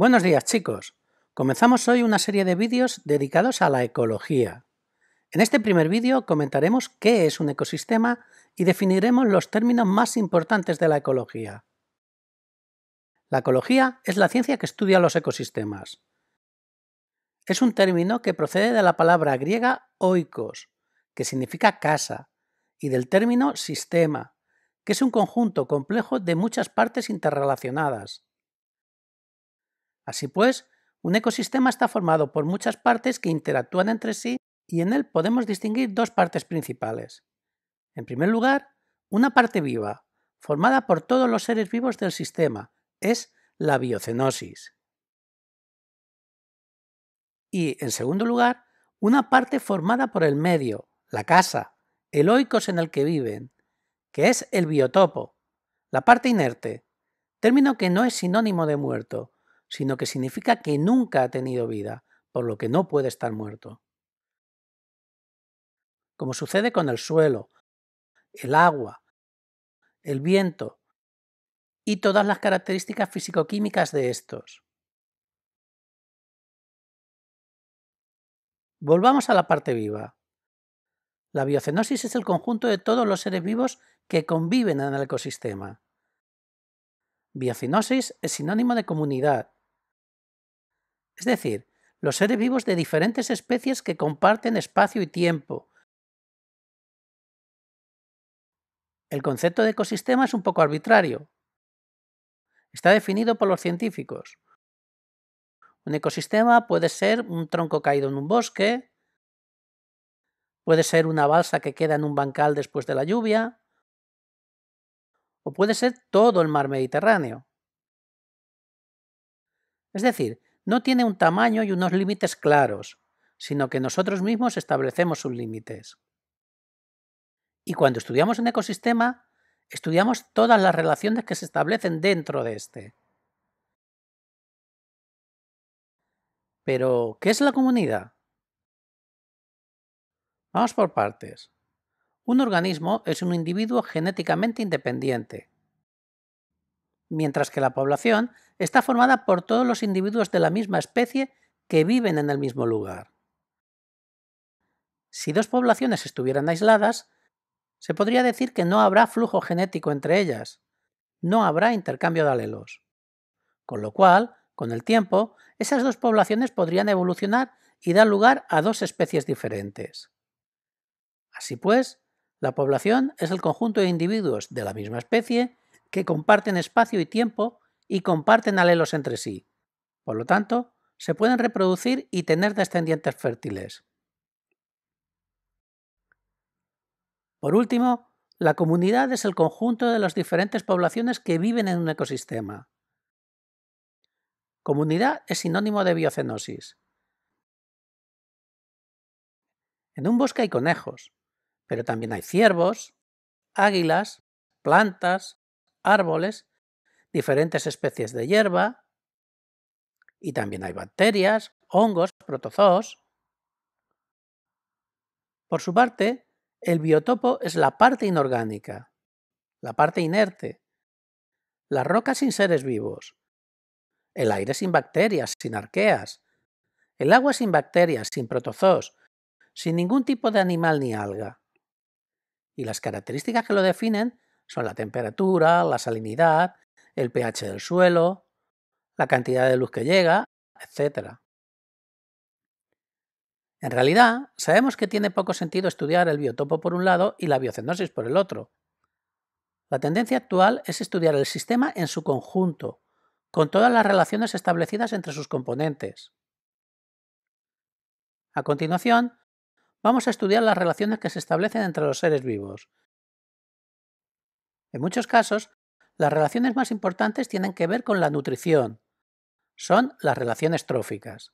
Buenos días chicos. Comenzamos hoy una serie de vídeos dedicados a la ecología. En este primer vídeo comentaremos qué es un ecosistema y definiremos los términos más importantes de la ecología. La ecología es la ciencia que estudia los ecosistemas. Es un término que procede de la palabra griega oikos, que significa casa, y del término sistema, que es un conjunto complejo de muchas partes interrelacionadas. Así pues, un ecosistema está formado por muchas partes que interactúan entre sí y en él podemos distinguir dos partes principales. En primer lugar, una parte viva, formada por todos los seres vivos del sistema, es la biocenosis. Y, en segundo lugar, una parte formada por el medio, la casa, el oikos en el que viven, que es el biotopo, la parte inerte, término que no es sinónimo de muerto, sino que significa que nunca ha tenido vida, por lo que no puede estar muerto. Como sucede con el suelo, el agua, el viento y todas las características fisicoquímicas de estos. Volvamos a la parte viva. La biocenosis es el conjunto de todos los seres vivos que conviven en el ecosistema. Biocenosis es sinónimo de comunidad, es decir, los seres vivos de diferentes especies que comparten espacio y tiempo. El concepto de ecosistema es un poco arbitrario. Está definido por los científicos. Un ecosistema puede ser un tronco caído en un bosque, puede ser una balsa que queda en un bancal después de la lluvia, o puede ser todo el mar Mediterráneo. Es decir, no tiene un tamaño y unos límites claros, sino que nosotros mismos establecemos sus límites. Y cuando estudiamos un ecosistema, estudiamos todas las relaciones que se establecen dentro de éste. Pero, ¿qué es la comunidad? Vamos por partes. Un organismo es un individuo genéticamente independiente, mientras que la población está formada por todos los individuos de la misma especie que viven en el mismo lugar. Si dos poblaciones estuvieran aisladas, se podría decir que no habrá flujo genético entre ellas, no habrá intercambio de alelos. Con lo cual, con el tiempo, esas dos poblaciones podrían evolucionar y dar lugar a dos especies diferentes. Así pues, la población es el conjunto de individuos de la misma especie que comparten espacio y tiempo y comparten alelos entre sí. Por lo tanto, se pueden reproducir y tener descendientes fértiles. Por último, la comunidad es el conjunto de las diferentes poblaciones que viven en un ecosistema. Comunidad es sinónimo de biocenosis. En un bosque hay conejos, pero también hay ciervos, águilas, plantas, árboles, diferentes especies de hierba, y también hay bacterias, hongos, protozoos. Por su parte, el biotopo es la parte inorgánica, la parte inerte, la roca sin seres vivos, el aire sin bacterias, sin arqueas, el agua sin bacterias, sin protozoos, sin ningún tipo de animal ni alga. Y las características que lo definen son la temperatura, la salinidad, el pH del suelo, la cantidad de luz que llega, etc. En realidad, sabemos que tiene poco sentido estudiar el biotopo por un lado y la biocenosis por el otro. La tendencia actual es estudiar el sistema en su conjunto, con todas las relaciones establecidas entre sus componentes. A continuación, vamos a estudiar las relaciones que se establecen entre los seres vivos, en muchos casos, las relaciones más importantes tienen que ver con la nutrición. Son las relaciones tróficas.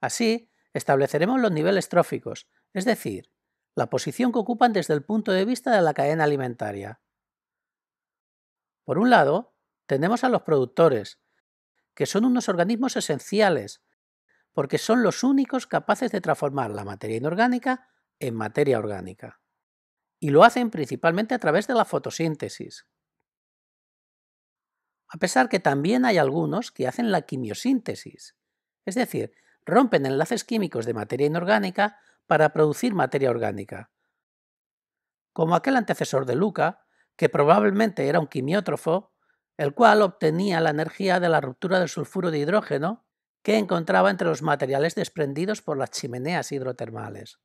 Así, estableceremos los niveles tróficos, es decir, la posición que ocupan desde el punto de vista de la cadena alimentaria. Por un lado, tenemos a los productores, que son unos organismos esenciales, porque son los únicos capaces de transformar la materia inorgánica en materia orgánica y lo hacen principalmente a través de la fotosíntesis. A pesar que también hay algunos que hacen la quimiosíntesis, es decir, rompen enlaces químicos de materia inorgánica para producir materia orgánica. Como aquel antecesor de Luca, que probablemente era un quimiótrofo, el cual obtenía la energía de la ruptura del sulfuro de hidrógeno que encontraba entre los materiales desprendidos por las chimeneas hidrotermales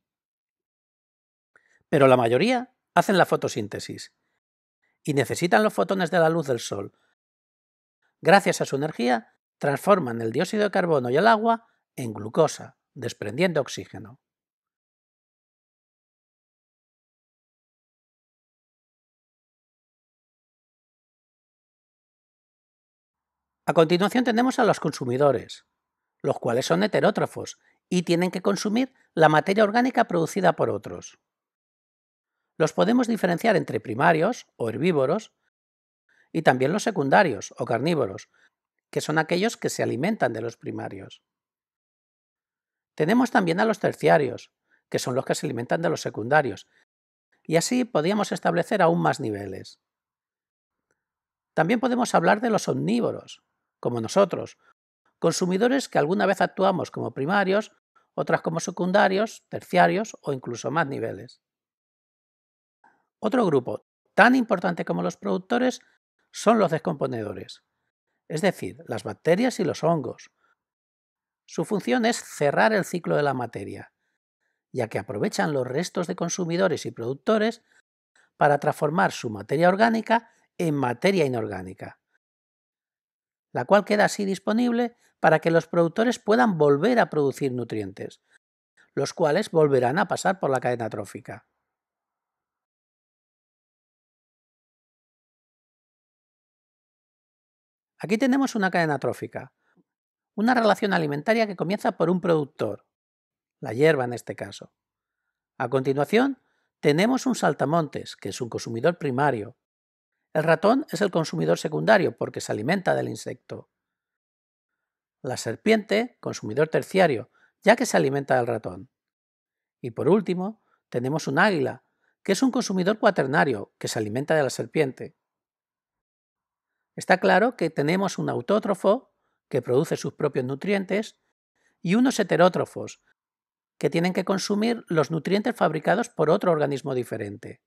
pero la mayoría hacen la fotosíntesis y necesitan los fotones de la luz del sol. Gracias a su energía, transforman el dióxido de carbono y el agua en glucosa, desprendiendo oxígeno. A continuación tenemos a los consumidores, los cuales son heterótrofos y tienen que consumir la materia orgánica producida por otros. Los podemos diferenciar entre primarios o herbívoros y también los secundarios o carnívoros, que son aquellos que se alimentan de los primarios. Tenemos también a los terciarios, que son los que se alimentan de los secundarios, y así podríamos establecer aún más niveles. También podemos hablar de los omnívoros, como nosotros, consumidores que alguna vez actuamos como primarios, otras como secundarios, terciarios o incluso más niveles. Otro grupo tan importante como los productores son los descomponedores, es decir, las bacterias y los hongos. Su función es cerrar el ciclo de la materia, ya que aprovechan los restos de consumidores y productores para transformar su materia orgánica en materia inorgánica, la cual queda así disponible para que los productores puedan volver a producir nutrientes, los cuales volverán a pasar por la cadena trófica. Aquí tenemos una cadena trófica, una relación alimentaria que comienza por un productor, la hierba en este caso. A continuación, tenemos un saltamontes, que es un consumidor primario. El ratón es el consumidor secundario porque se alimenta del insecto. La serpiente, consumidor terciario, ya que se alimenta del ratón. Y por último, tenemos un águila, que es un consumidor cuaternario, que se alimenta de la serpiente. Está claro que tenemos un autótrofo, que produce sus propios nutrientes, y unos heterótrofos, que tienen que consumir los nutrientes fabricados por otro organismo diferente.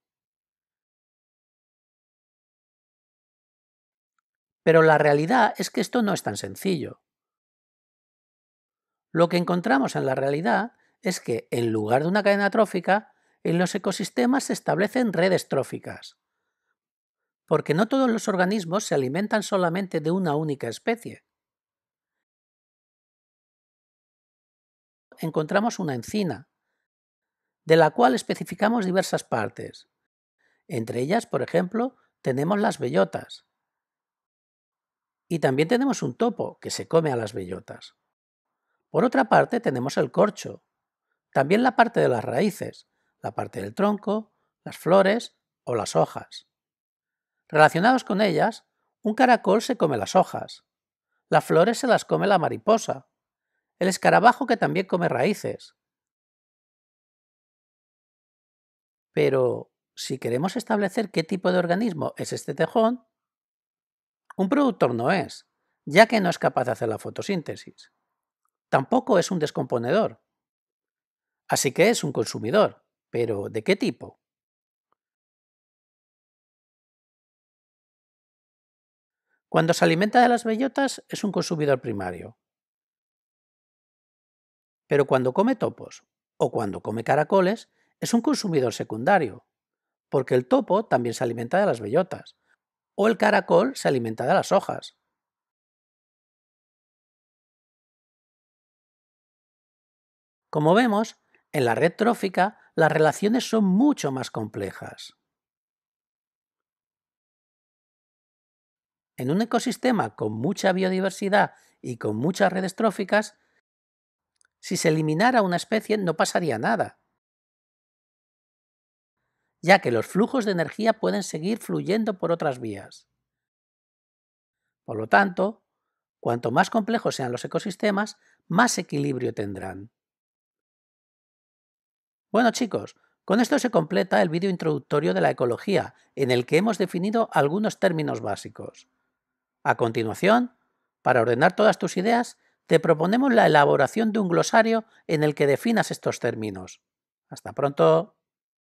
Pero la realidad es que esto no es tan sencillo. Lo que encontramos en la realidad es que, en lugar de una cadena trófica, en los ecosistemas se establecen redes tróficas porque no todos los organismos se alimentan solamente de una única especie. Encontramos una encina, de la cual especificamos diversas partes. Entre ellas, por ejemplo, tenemos las bellotas. Y también tenemos un topo, que se come a las bellotas. Por otra parte, tenemos el corcho, también la parte de las raíces, la parte del tronco, las flores o las hojas. Relacionados con ellas, un caracol se come las hojas, las flores se las come la mariposa, el escarabajo que también come raíces. Pero si queremos establecer qué tipo de organismo es este tejón, un productor no es, ya que no es capaz de hacer la fotosíntesis. Tampoco es un descomponedor. Así que es un consumidor, pero ¿de qué tipo? Cuando se alimenta de las bellotas es un consumidor primario. Pero cuando come topos o cuando come caracoles es un consumidor secundario, porque el topo también se alimenta de las bellotas, o el caracol se alimenta de las hojas. Como vemos, en la red trófica las relaciones son mucho más complejas. en un ecosistema con mucha biodiversidad y con muchas redes tróficas, si se eliminara una especie no pasaría nada, ya que los flujos de energía pueden seguir fluyendo por otras vías. Por lo tanto, cuanto más complejos sean los ecosistemas, más equilibrio tendrán. Bueno chicos, con esto se completa el vídeo introductorio de la ecología, en el que hemos definido algunos términos básicos. A continuación, para ordenar todas tus ideas, te proponemos la elaboración de un glosario en el que definas estos términos. Hasta pronto.